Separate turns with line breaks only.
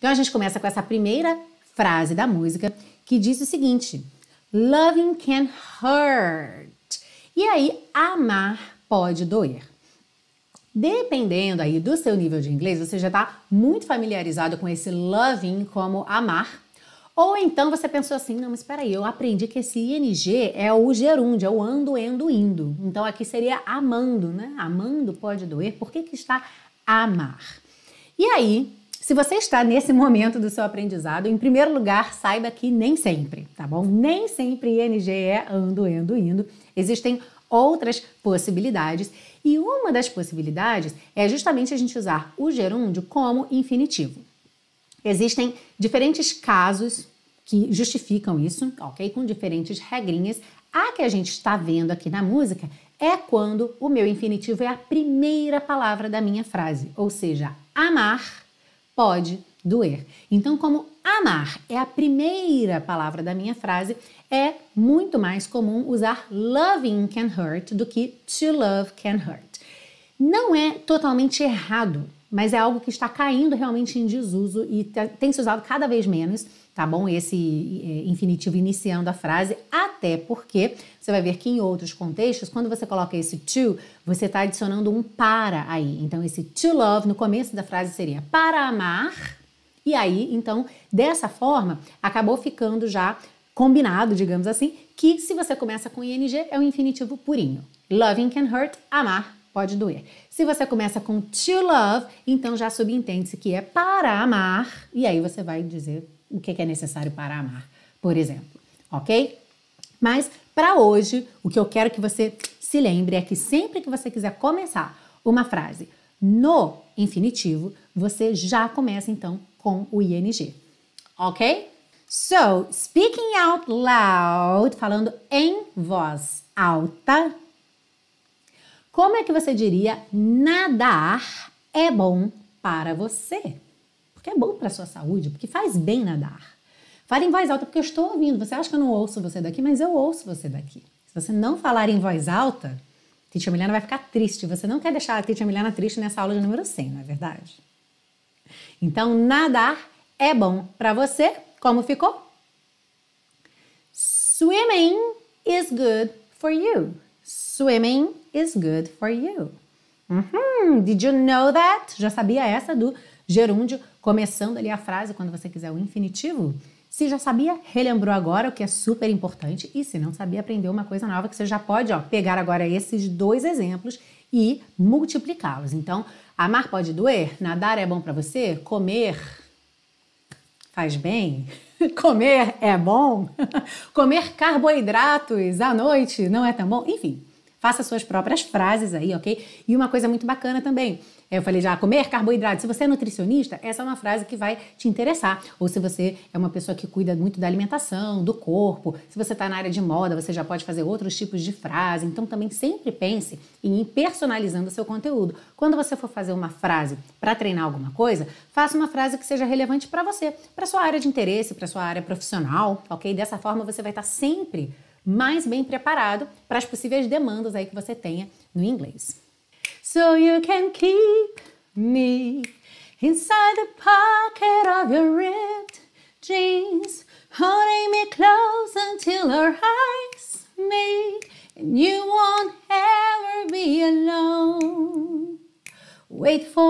Então a gente começa com essa primeira frase da música que diz o seguinte: Loving can hurt. E aí, amar pode doer. Dependendo aí do seu nível de inglês, você já está muito familiarizado com esse loving como amar. Ou então você pensou assim, não, mas espera aí, eu aprendi que esse ing é o gerúndio, é o ando, endo, indo. Então aqui seria amando, né? Amando pode doer. Por que, que está amar? E aí, se você está nesse momento do seu aprendizado, em primeiro lugar, saiba que nem sempre, tá bom? Nem sempre ING é ando, endo, indo. Existem outras possibilidades e uma das possibilidades é justamente a gente usar o gerúndio como infinitivo. Existem diferentes casos que justificam isso, ok? Com diferentes regrinhas. A que a gente está vendo aqui na música é quando o meu infinitivo é a primeira palavra da minha frase, ou seja, amar pode doer. Então, como amar é a primeira palavra da minha frase, é muito mais comum usar loving can hurt do que to love can hurt. Não é totalmente errado mas é algo que está caindo realmente em desuso e tem se usado cada vez menos, tá bom? Esse é, infinitivo iniciando a frase, até porque você vai ver que em outros contextos, quando você coloca esse to, você está adicionando um para aí. Então, esse to love no começo da frase seria para amar. E aí, então, dessa forma, acabou ficando já combinado, digamos assim, que se você começa com ing, é o um infinitivo purinho. Loving can hurt, amar pode doer. Se você começa com to love, então já subentende-se que é para amar, e aí você vai dizer o que é necessário para amar, por exemplo, ok? Mas para hoje, o que eu quero que você se lembre é que sempre que você quiser começar uma frase no infinitivo, você já começa então com o ing, ok? So, speaking out loud, falando em voz alta, como é que você diria nadar é bom para você? Porque é bom para a sua saúde, porque faz bem nadar. Fale em voz alta, porque eu estou ouvindo. Você acha que eu não ouço você daqui, mas eu ouço você daqui. Se você não falar em voz alta, a Titi Emiliana vai ficar triste. Você não quer deixar a Titi Milena triste nessa aula de número 100, não é verdade? Então, nadar é bom para você. Como ficou? Swimming is good for you. Swimming is good for you. Uhum, did you know that? Já sabia essa do gerúndio, começando ali a frase quando você quiser o infinitivo? Se já sabia, relembrou agora, o que é super importante. E se não sabia, aprendeu uma coisa nova que você já pode ó, pegar agora esses dois exemplos e multiplicá-los. Então, amar pode doer? Nadar é bom para você? Comer faz bem? Comer é bom? Comer carboidratos à noite não é tão bom? Enfim, Faça suas próprias frases aí, ok? E uma coisa muito bacana também. É, eu falei já, comer carboidrato. Se você é nutricionista, essa é uma frase que vai te interessar. Ou se você é uma pessoa que cuida muito da alimentação, do corpo, se você está na área de moda, você já pode fazer outros tipos de frase. Então também sempre pense em ir personalizando o seu conteúdo. Quando você for fazer uma frase para treinar alguma coisa, faça uma frase que seja relevante para você, para sua área de interesse, para sua área profissional, ok? Dessa forma você vai estar tá sempre mais bem preparado para as possíveis demandas aí que você tenha no inglês. So you can keep me inside the pocket of your ripped jeans, holding me close until our eyes meet, and you won't ever be alone. Wait for